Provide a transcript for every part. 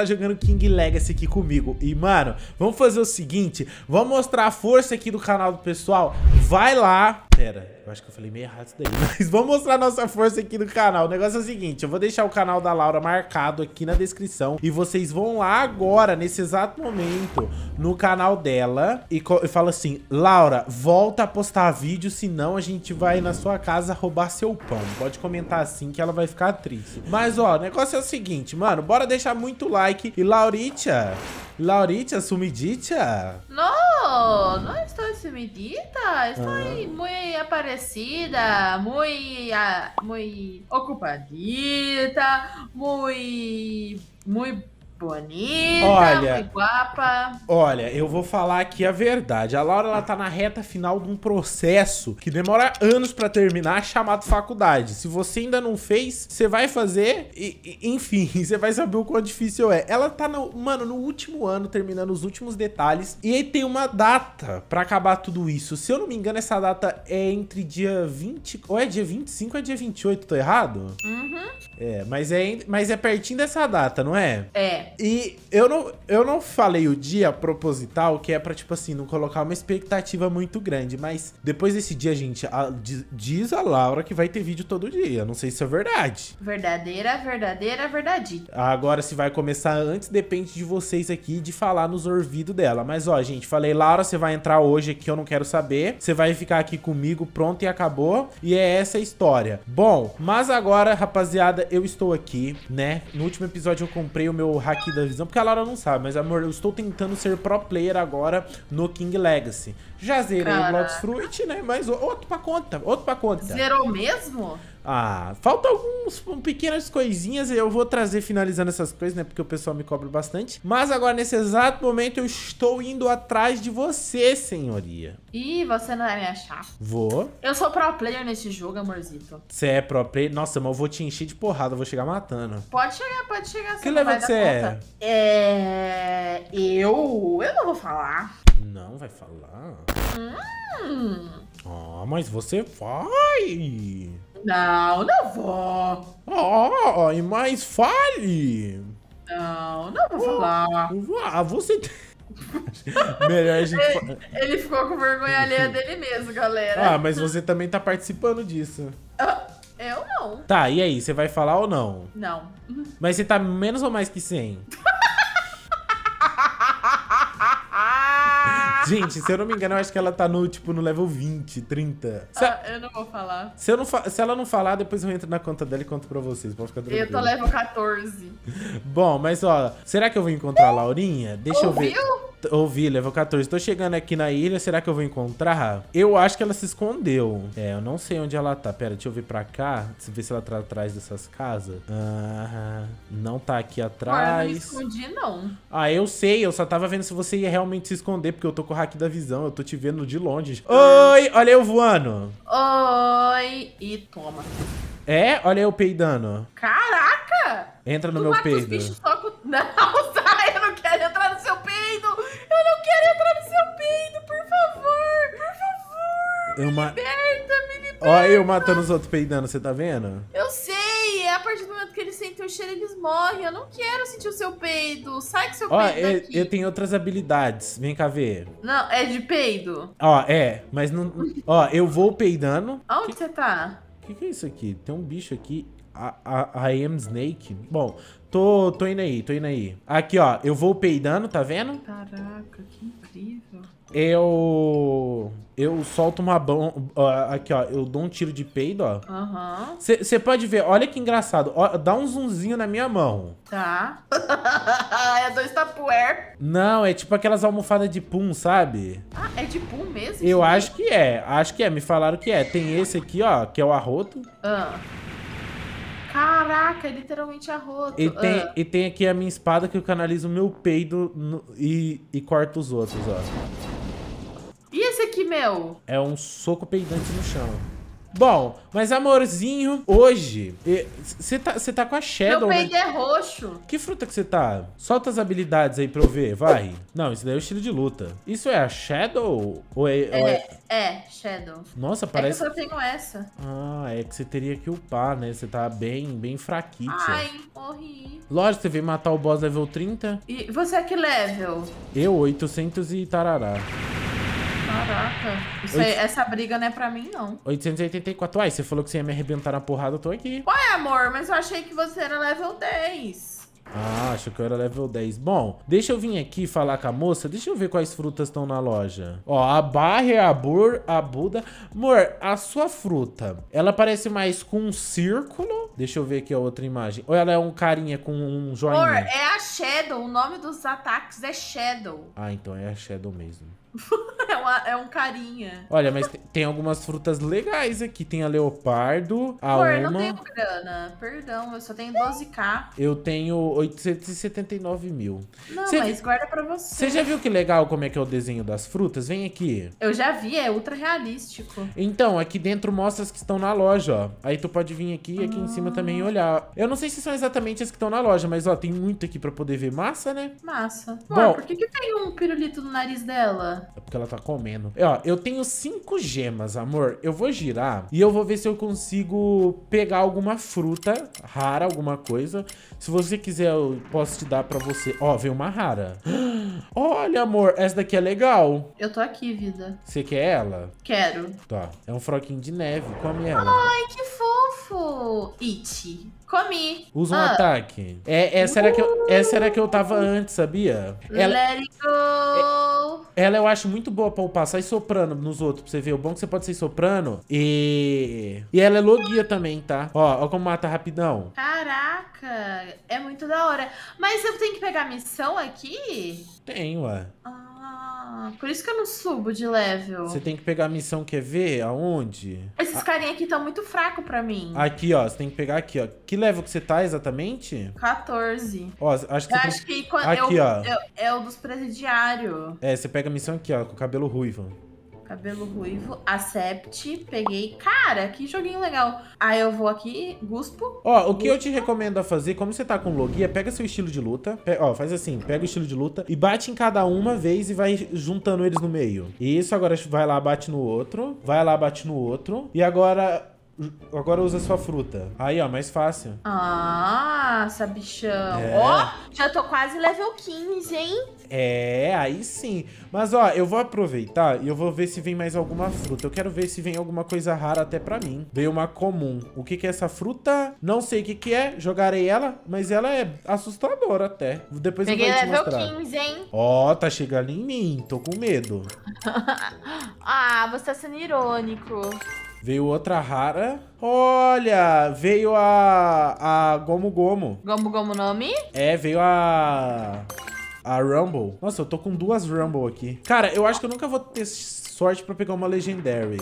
tá jogando King Legacy aqui comigo. E, mano, vamos fazer o seguinte, vamos mostrar a força aqui do canal do pessoal. Vai lá... Pera... Eu acho que eu falei meio errado isso daí. Mas vamos mostrar nossa força aqui no canal. O negócio é o seguinte, eu vou deixar o canal da Laura marcado aqui na descrição. E vocês vão lá agora, nesse exato momento, no canal dela. E, e fala assim, Laura, volta a postar vídeo, senão a gente vai na sua casa roubar seu pão. Pode comentar assim que ela vai ficar triste. Mas, ó, o negócio é o seguinte, mano. Bora deixar muito like. E Lauritia... Lauritia, sumiditia? Nossa! não estou sumidita, estou ah. muito aparecida, muito, ah, muito ocupadita, muito, muito Bonita, olha, guapa. Olha, eu vou falar aqui a verdade. A Laura ela tá na reta final de um processo que demora anos para terminar, chamado faculdade. Se você ainda não fez, você vai fazer e, e, enfim, você vai saber o quão difícil é. Ela tá no, mano, no último ano, terminando os últimos detalhes, e aí tem uma data para acabar tudo isso. Se eu não me engano, essa data é entre dia 20, ou é dia 25 ou é dia 28, tô errado? Uhum. É, mas é, mas é pertinho dessa data, não é? É. E eu não, eu não falei o dia proposital, que é pra, tipo assim, não colocar uma expectativa muito grande. Mas depois desse dia, gente, a, diz a Laura que vai ter vídeo todo dia. Não sei se é verdade. Verdadeira, verdadeira, verdade. Agora, se vai começar antes, depende de vocês aqui de falar nos ouvidos dela. Mas, ó, gente, falei, Laura, você vai entrar hoje aqui, eu não quero saber. Você vai ficar aqui comigo, pronto e acabou. E é essa a história. Bom, mas agora, rapaziada, eu estou aqui, né? No último episódio eu comprei o meu hack aqui da visão, porque a Laura não sabe, mas amor, eu estou tentando ser pro player agora no King Legacy. Já zerei Caraca. o Fruit, né? Mas outro pra conta, outro pra conta. Zerou mesmo? Ah, falta algumas pequenas coisinhas e eu vou trazer finalizando essas coisas, né? Porque o pessoal me cobra bastante. Mas agora, nesse exato momento, eu estou indo atrás de você, senhoria. Ih, você não vai me achar. Vou. Eu sou pro player nesse jogo, amorzito. Você é pro player? Nossa, mas eu vou te encher de porrada, eu vou chegar matando. Pode chegar, pode chegar. Que level que você é? É... Eu... Eu não vou falar. Não vai falar? Hum... Ah, mas você vai! Não, não vou. Ah, e mais fale. Não, não vou oh, falar. Ah, você tem... Melhor a gente. Ele, ele, ficou com vergonha alheia dele mesmo, galera. Ah, mas você também tá participando disso. Ah, eu não. Tá, e aí, você vai falar ou não? Não. Mas você tá menos ou mais que 100? Gente, se eu não me engano, eu acho que ela tá no, tipo, no level 20, 30. Se ah, eu não vou falar. Se, eu não fa... se ela não falar, depois eu entro na conta dela e conto pra vocês. Pode ficar tranquilo. Eu tô level 14. Bom, mas ó, será que eu vou encontrar a Laurinha? Deixa Ouviu? eu ver. Ouvi, level 14. Tô chegando aqui na ilha, será que eu vou encontrar? Eu acho que ela se escondeu. É, eu não sei onde ela tá. Pera, deixa eu vir pra cá, ver se ela tá atrás dessas casas. Ah, não tá aqui atrás. Eu não escondi, não. Ah, eu sei, eu só tava vendo se você ia realmente se esconder, porque eu tô com o hack da visão, eu tô te vendo de longe. Oi, olha eu voando. Oi, e toma. É? Olha eu peidando. Caraca! Entra no tu meu peido. Os bichos só Não! eu ma... liberta, me liberta. Ó, eu matando os outros peidando, você tá vendo? Eu sei, é a partir do momento que eles sentem o cheiro, eles morrem. Eu não quero sentir o seu peido. Sai com seu Ó, peido eu, é, eu tenho outras habilidades. Vem cá ver. Não, é de peido? Ó, é, mas não. Ó, eu vou peidando. Onde você tá? O que, que é isso aqui? Tem um bicho aqui. I, I, I am Snake. Bom, Tô, tô indo aí, tô indo aí. Aqui, ó, eu vou peidando, tá vendo? Caraca, que incrível. Eu... Eu solto uma bomba... Aqui, ó, eu dou um tiro de peido, ó. Aham. Uhum. Você pode ver, olha que engraçado. Ó, dá um zoomzinho na minha mão. Tá. é dois tapuer. Não, é tipo aquelas almofadas de pum, sabe? Ah, é de pum mesmo? Eu acho que é, acho que é. Me falaram que é. Tem esse aqui, ó, que é o arroto. Aham. Uhum. Caraca, é literalmente arroto. E tem, ah. e tem aqui a minha espada que eu canalizo o meu peido no, e, e corto os outros, ó. E esse aqui, meu? É um soco peidante no chão. Bom, mas amorzinho, hoje. Você tá, tá com a Shadow. Meu peito né? é roxo. Que fruta que você tá? Solta as habilidades aí pra eu ver, vai. Não, isso daí é o estilo de luta. Isso é a Shadow? Ou é. É, ou é... é Shadow. Nossa, parece. É que eu só tenho essa. Ah, é que você teria que upar, né? Você tá bem, bem fraquite. Ai, morri. Lógico, você veio matar o boss level 30. E você é que level? Eu, 800 e tarará. Caraca. Oito... essa briga não é pra mim, não. 884. Ai, você falou que você ia me arrebentar na porrada, eu tô aqui. Ué, amor, mas eu achei que você era level 10. Ah, acho que eu era level 10. Bom, deixa eu vir aqui falar com a moça. Deixa eu ver quais frutas estão na loja. Ó, a barra, a bur, a buda. Amor, a sua fruta, ela parece mais com um círculo. Deixa eu ver aqui a outra imagem. Ou ela é um carinha com um joinha? Amor, é a Shadow. O nome dos ataques é Shadow. Ah, então é a Shadow mesmo. é, uma, é, um carinha. Olha, mas tem algumas frutas legais aqui. Tem a leopardo, a Pô, eu não tenho grana. Perdão, eu só tenho 12k. Eu tenho 879 mil. Não, cê, mas guarda pra você. Você já viu que legal como é que é o desenho das frutas? Vem aqui. Eu já vi, é ultra realístico. Então, aqui dentro mostra as que estão na loja, ó. Aí tu pode vir aqui e aqui hum. em cima também ah. olhar. Eu não sei se são exatamente as que estão na loja, mas ó, tem muito aqui pra poder ver. Massa, né? Massa. Bom, por que, que tem um pirulito no nariz dela? É porque ela tá comendo. E, é, ó, eu tenho cinco gemas, amor. Eu vou girar e eu vou ver se eu consigo pegar alguma fruta rara, alguma coisa. Se você quiser, eu posso te dar pra você. Ó, veio uma rara. Olha, amor, essa daqui é legal. Eu tô aqui, vida. Você quer ela? Quero. Tá. É um froquinho de neve. Come ela. Ai, que fofo. It. Comi. Usa um ah. ataque. É, essa, é, era que eu, essa é, era que eu tava antes, sabia? Ela, Let it go! Ela eu acho muito boa pra upar. Sai soprano nos outros pra você ver. O bom é que você pode ser soprano. E. E ela é logia também, tá? Ó, ó como mata rapidão. Caraca, é muito da hora. Mas eu tenho que pegar missão aqui? Tem, ué. Ah por isso que eu não subo de level. Você tem que pegar a missão, quer ver? Aonde? Esses a... carinha aqui estão muito fracos pra mim. Aqui, ó. Você tem que pegar aqui, ó. Que level que você tá exatamente? 14. Ó, acho que. Eu acho tem... que aqui, eu, ó. Eu, é o dos presidiários. É, você pega a missão aqui, ó, com o cabelo ruivo cabelo ruivo, accept, peguei. Cara, que joguinho legal. Aí eu vou aqui, guspo. Ó, o que guspo. eu te recomendo a fazer, como você tá com logia, é pega seu estilo de luta. Ó, faz assim, pega o estilo de luta e bate em cada uma vez e vai juntando eles no meio. Isso, agora vai lá, bate no outro. Vai lá, bate no outro. E agora Agora usa sua fruta. Aí, ó, mais fácil. Ah, sabichão. É. Ó, é. oh, já tô quase level 15, hein? É, aí sim. Mas, ó, eu vou aproveitar e eu vou ver se vem mais alguma fruta. Eu quero ver se vem alguma coisa rara até pra mim. Veio uma comum. O que que é essa fruta? Não sei o que que é. Jogarei ela, mas ela é assustadora até. Depois Peguei eu vou te mostrar. Peguei level 15, hein? Ó, tá chegando em mim. Tô com medo. ah, você tá sendo irônico. Veio outra rara. Olha, veio a... A Gomu Gomu. Gomu Gomu nome? É, veio a a Rumble. Nossa, eu tô com duas Rumble aqui. Cara, eu acho que eu nunca vou ter sorte pra pegar uma Legendary.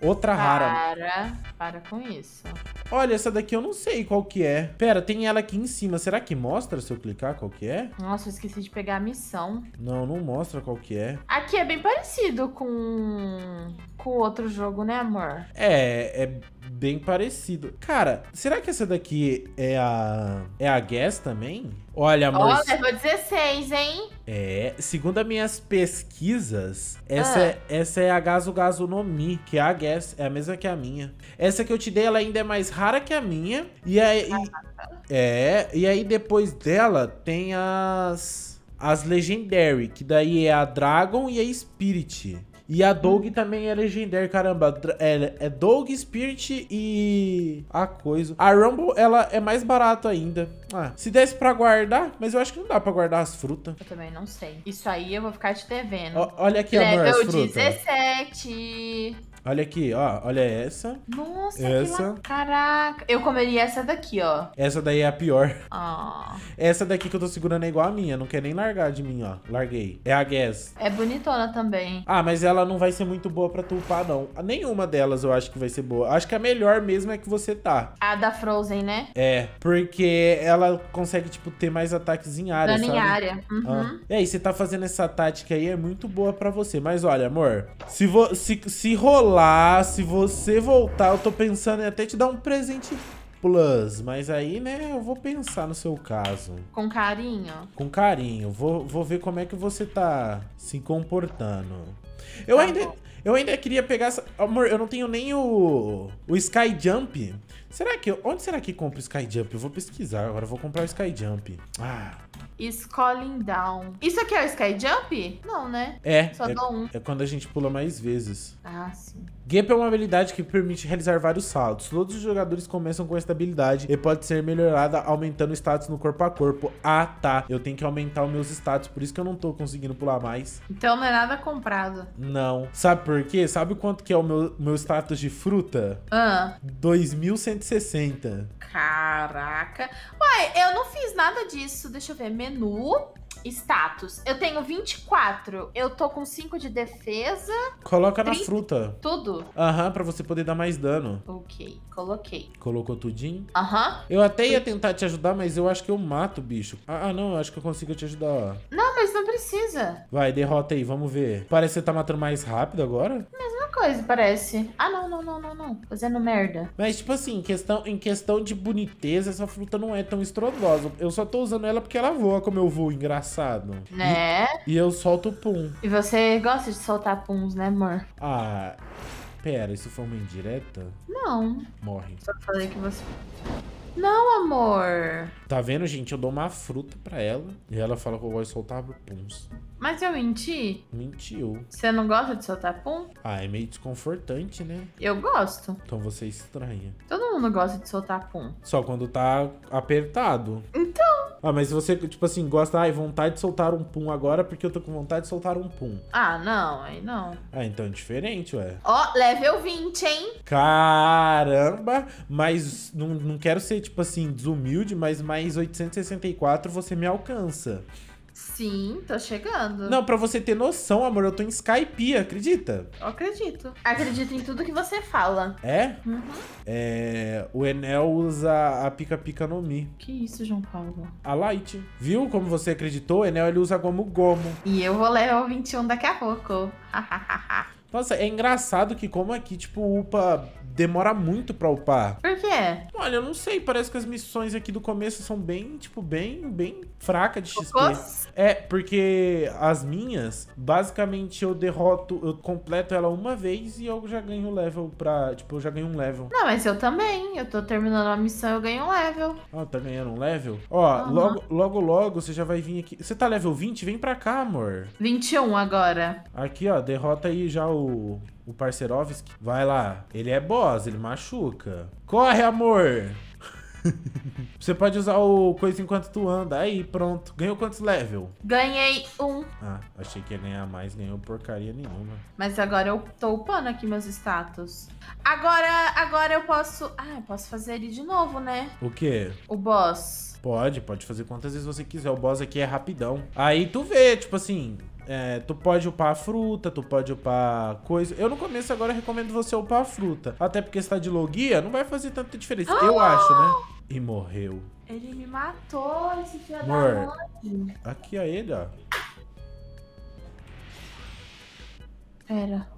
Outra para, rara. Para, para com isso. Olha, essa daqui eu não sei qual que é. Pera, tem ela aqui em cima. Será que mostra se eu clicar qual que é? Nossa, eu esqueci de pegar a missão. Não, não mostra qual que é. Aqui é bem parecido com com o outro jogo, né, amor? É, é bem parecido. Cara, será que essa daqui é a é a Guess também? Olha, amor. Olha, level 16, hein? É, segundo as minhas pesquisas, essa, ah. é, essa é a Gaso Gaso no Mi, que é a Guess, é a mesma que a minha. Essa que eu te dei, ela ainda é mais rara que a minha. E aí. É, e aí depois dela tem as as Legendary, que daí é a Dragon e a Spirit. E a Dog também é legendária, caramba. É, é Dog, Spirit e. A coisa. A Rumble, ela é mais barata ainda. Ah, se desse pra guardar, mas eu acho que não dá pra guardar as frutas. Eu também não sei. Isso aí eu vou ficar te devendo. O, olha aqui, Level amor, as frutas. 17. Olha aqui, ó. Olha essa. Nossa, essa. La... Caraca. Eu comeria essa daqui, ó. Essa daí é a pior. Oh. Essa daqui que eu tô segurando é igual a minha. Não quer nem largar de mim, ó. Larguei. É a Guess. É bonitona também. Ah, mas ela não vai ser muito boa pra tupar, não. Nenhuma delas eu acho que vai ser boa. Acho que a melhor mesmo é que você tá. A da Frozen, né? É. Porque ela consegue, tipo, ter mais ataques em área, Dano sabe? em área. Uhum. Ah. É, e você tá fazendo essa tática aí, é muito boa pra você. Mas olha, amor. Se, vo se, se rolar lá, se você voltar, eu tô pensando em até te dar um presente Plus, mas aí, né, eu vou pensar no seu caso. Com carinho? Com carinho. Vou, vou ver como é que você tá se comportando. Eu tá ainda. Eu ainda queria pegar essa. Amor, eu não tenho nem o. O Sky Jump. Será que. Onde será que compra o Jump? Eu vou pesquisar agora, vou comprar o Jump. Ah. Scrolling down. Isso aqui é o Jump? Não, né? É. Só é, dou um. É quando a gente pula mais vezes. Ah, sim. Gap é uma habilidade que permite realizar vários saltos. Todos os jogadores começam com esta habilidade e pode ser melhorada aumentando status no corpo a corpo. Ah, tá. Eu tenho que aumentar os meus status, por isso que eu não tô conseguindo pular mais. Então não é nada comprado. Não. Sabe por quê? Sabe quanto que é o meu, meu status de fruta? Ah. 2.100 160. Caraca. Uai, eu não fiz nada disso. Deixa eu ver. Menu, status. Eu tenho 24. Eu tô com 5 de defesa. Coloca 30, na fruta. Tudo? Aham, uhum, pra você poder dar mais dano. Ok, coloquei. Colocou tudinho? Aham. Uhum. Eu até ia tentar te ajudar, mas eu acho que eu mato o bicho. Ah, ah não, eu acho que eu consigo te ajudar. Não, mas não precisa. Vai, derrota aí, vamos ver. Parece que você tá matando mais rápido agora. Mas coisa, parece. Ah, não, não, não, não, não. Fazendo merda. Mas, tipo assim, em questão, em questão de boniteza, essa fruta não é tão estrondosa. Eu só tô usando ela porque ela voa como eu voo, engraçado. Né? E, e eu solto pum. E você gosta de soltar puns, né, amor? Ah. Pera, isso foi uma indireta? Não. Morre. Só falei que você. Não, amor. Tá vendo, gente? Eu dou uma fruta pra ela e ela fala que eu gosto de soltar puns. Mas eu menti? Mentiu. Você não gosta de soltar pum? Ah, é meio desconfortante, né? Eu gosto. Então você é estranha. Todo mundo gosta de soltar pum. Só quando tá apertado. Então. Ah, mas você, tipo assim, gosta, ai, vontade de soltar um pum agora porque eu tô com vontade de soltar um pum. Ah, não, aí não. Ah, então é diferente, ué. Ó, oh, level 20, hein? Caramba! Mas não, não quero ser, tipo assim, desumilde, mas mais 864 você me alcança. Sim, tô chegando. Não, pra você ter noção, amor, eu tô em Skype, acredita? Eu acredito. Acredito em tudo que você fala. É? Uhum. É. O Enel usa a pica-pica no Mi. Que isso, João Paulo? A Light. Viu como você acreditou? O Enel ele usa gomo-gomo. E eu vou levar o 21 daqui a pouco. Nossa, é engraçado que como aqui, tipo, upa demora muito pra upar. Por quê? Olha, eu não sei, parece que as missões aqui do começo são bem, tipo, bem, bem fraca de XP. Focos? É, porque as minhas, basicamente eu derroto, eu completo ela uma vez e eu já ganho level pra, tipo, eu já ganho um level. Não, mas eu também, eu tô terminando a missão, eu ganho um level. Ó, ah, tá ganhando um level? Ó, uhum. logo, logo, logo você já vai vir aqui. Você tá level 20? Vem pra cá, amor. 21 agora. Aqui, ó, derrota aí já o o, o Parcerovski. Vai lá. Ele é boss, ele machuca. Corre, amor! Você pode usar o coisa enquanto tu anda. Aí, pronto. Ganhou quantos level? Ganhei um. Ah, achei que ia ganhar mais. Ganhou porcaria nenhuma. Mas agora eu tô upando aqui meus status. Agora, agora eu posso... Ah, eu posso fazer ele de novo, né? O quê? O boss. Pode, pode fazer quantas vezes você quiser. O boss aqui é rapidão. Aí tu vê, tipo assim... É, tu pode upar fruta, tu pode upar coisa. Eu no começo agora recomendo você upar fruta. Até porque você tá de logia, não vai fazer tanta diferença. Eu ah! acho, né? E morreu. Ele me matou, esse filho Mor da mãe. Aqui, é ele, ó. Pera.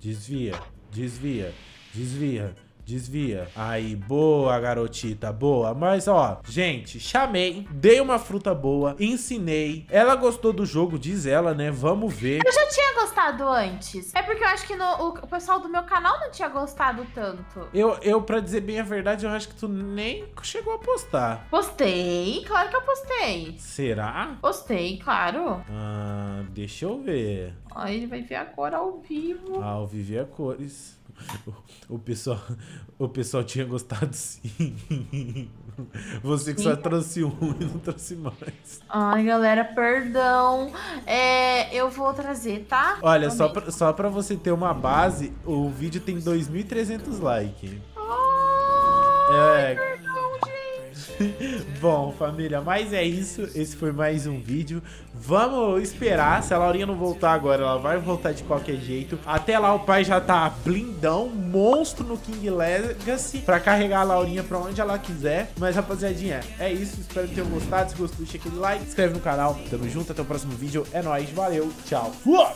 Desvia, desvia, desvia. Desvia. Aí, boa, garotita, boa. Mas, ó, gente, chamei, dei uma fruta boa, ensinei. Ela gostou do jogo, diz ela, né? Vamos ver. Eu já tinha gostado antes. É porque eu acho que no, o, o, pessoal do meu canal não tinha gostado tanto. Eu, eu, pra dizer bem a verdade, eu acho que tu nem chegou a postar. Postei, claro que eu postei. Será? Postei, claro. Ah, deixa eu ver. Ai, ele vai ver a cor ao vivo. Ah, ao viver cores. O pessoal, o pessoal tinha gostado sim. Você que só trouxe um e não trouxe mais. Ai, galera, perdão. É, eu vou trazer, tá? Olha, só pra, só pra você ter uma base, o vídeo tem 2.300 likes. Oh, é, Bom, família, mas é isso. Esse foi mais um vídeo. Vamos esperar. Se a Laurinha não voltar agora, ela vai voltar de qualquer jeito. Até lá, o pai já tá blindão, monstro no King Legacy, pra carregar a Laurinha pra onde ela quiser. Mas, rapaziadinha, é isso. Espero que tenham gostado. Se gostou, deixa aquele like, se inscreve no canal. Tamo junto, até o próximo vídeo. É nóis, valeu, tchau. Uou!